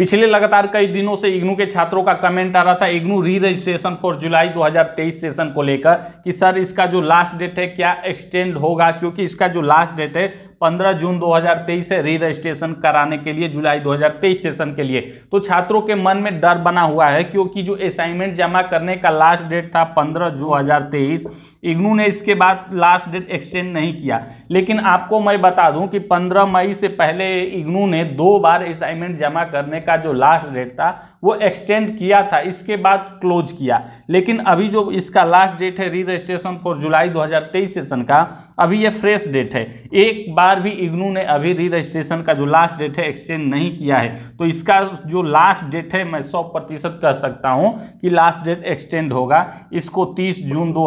पिछले लगातार कई दिनों से इग्नू के छात्रों का कमेंट आ रहा था इग्नू री रजिस्ट्रेशन फॉर जुलाई 2023 सेशन को लेकर कि सर इसका जो लास्ट डेट है क्या एक्सटेंड होगा क्योंकि इसका जो लास्ट डेट है 15 जून 2023 है री रजिस्ट्रेशन कराने के लिए जुलाई 2023 सेशन के लिए तो छात्रों के मन में डर बना हुआ है क्योंकि जो असाइनमेंट जमा करने का लास्ट डेट था पंद्रह जून दो इग्नू ने इसके बाद लास्ट डेट एक्सटेंड नहीं किया लेकिन आपको मैं बता दूं कि पंद्रह मई से पहले इग्नू ने दो बार असाइनमेंट जमा करने का का जो लास्ट डेट था वो एक्सटेंड किया था इसके बाद क्लोज किया लेकिन अभी जो इसका लास्ट डेट है री रजिस्ट्रेशन फॉर जुलाई 2023 सेशन का अभी ये फ्रेश डेट है एक बार भी इग्नू ने अभी री रजिस्ट्रेशन का जो लास्ट डेट है एक्सटेंड नहीं किया है तो इसका जो लास्ट डेट है मैं सौ कह सकता हूँ कि लास्ट डेट एक्सटेंड होगा इसको तीस जून दो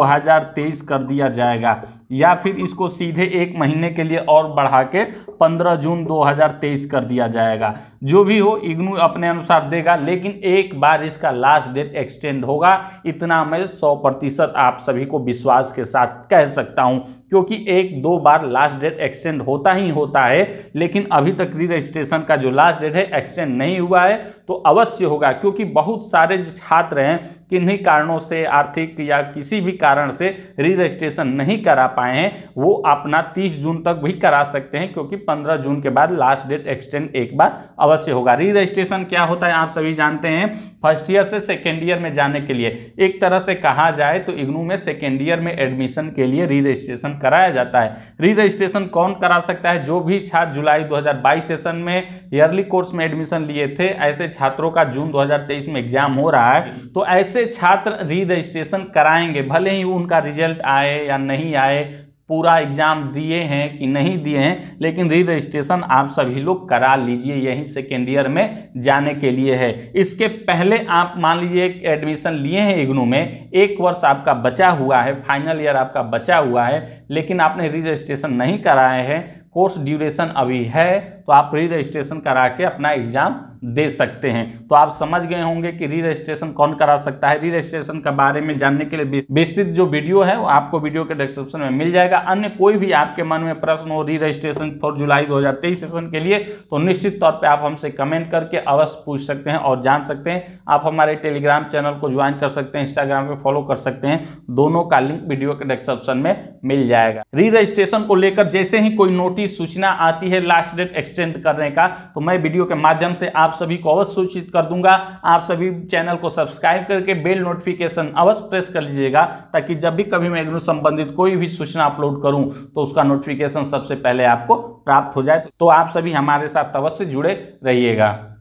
कर दिया जाएगा या फिर इसको सीधे एक महीने के लिए और बढ़ा के पंद्रह जून 2023 कर दिया जाएगा जो भी हो इग्नू अपने अनुसार देगा लेकिन एक बार इसका लास्ट डेट एक्सटेंड होगा इतना मैं 100 प्रतिशत आप सभी को विश्वास के साथ कह सकता हूं क्योंकि एक दो बार लास्ट डेट एक्सटेंड होता ही होता है लेकिन अभी तक रजिस्ट्रेशन का जो लास्ट डेट है एक्सटेंड नहीं हुआ है तो अवश्य होगा क्योंकि बहुत सारे छात्र हैं किन्हीं कारणों से आर्थिक या किसी भी कारण से री रजिस्ट्रेशन नहीं करा पाए हैं वो अपना 30 जून तक भी करा सकते हैं क्योंकि 15 जून के बाद लास्ट डेट एक्सटेंड एक बार अवश्य होगा री रजिस्ट्रेशन क्या होता है आप सभी जानते हैं फर्स्ट ईयर से सेकेंड ईयर में जाने के लिए एक तरह से कहा जाए तो इग्नू में सेकेंड ईयर में एडमिशन के लिए री रजिस्ट्रेशन कराया जाता है री रजिस्ट्रेशन कौन करा सकता है जो भी छात्र जुलाई 2022 सेशन में ईयरली कोर्स में एडमिशन लिए थे ऐसे छात्रों का जून 2023 में एग्जाम हो रहा है तो ऐसे ऐसे छात्र री रजिस्ट्रेशन कराएंगे भले ही उनका रिजल्ट आए या नहीं आए पूरा एग्ज़ाम दिए हैं कि नहीं दिए हैं लेकिन री रजिस्ट्रेशन आप सभी लोग करा लीजिए यहीं सेकेंड ईयर में जाने के लिए है इसके पहले आप मान लीजिए एडमिशन लिए हैं इग्नू में एक वर्ष आपका बचा हुआ है फाइनल ईयर आपका बचा हुआ है लेकिन आपने री रजिस्ट्रेशन नहीं कराए हैं कोर्स ड्यूरेशन अभी है तो आप री रजिस्ट्रेशन करा के अपना एग्ज़ाम दे सकते हैं तो आप समझ गए होंगे कि री रजिस्ट्रेशन कौन करा सकता है री रजिस्ट्रेशन के बारे में जानने के लिए विस्तृत जो वीडियो है वो आपको वीडियो के डिस्क्रिप्शन में मिल जाएगा अन्य कोई भी आपके मन में प्रश्न हो री रजिस्ट्रेशन फोर जुलाई दो सेशन के लिए तो निश्चित तौर पर आप हमसे कमेंट करके अवश्य पूछ सकते हैं और जान सकते हैं आप हमारे टेलीग्राम चैनल को ज्वाइन कर सकते हैं इंस्टाग्राम पर फॉलो कर सकते हैं दोनों का लिंक वीडियो के डिस्क्रिप्शन में मिल जाएगा री रजिस्ट्रेशन को लेकर जैसे ही कोई नोटिस सूचना आती है लास्ट डेट एक्स एक्सटेंड करने का तो मैं वीडियो के माध्यम से आप सभी को अवश्य सूचित कर दूंगा आप सभी चैनल को सब्सक्राइब करके बेल नोटिफिकेशन अवश्य प्रेस कर लीजिएगा ताकि जब भी कभी मैं संबंधित कोई भी सूचना अपलोड करूँ तो उसका नोटिफिकेशन सबसे पहले आपको प्राप्त हो जाए तो आप सभी हमारे साथ अवश्य जुड़े रहिएगा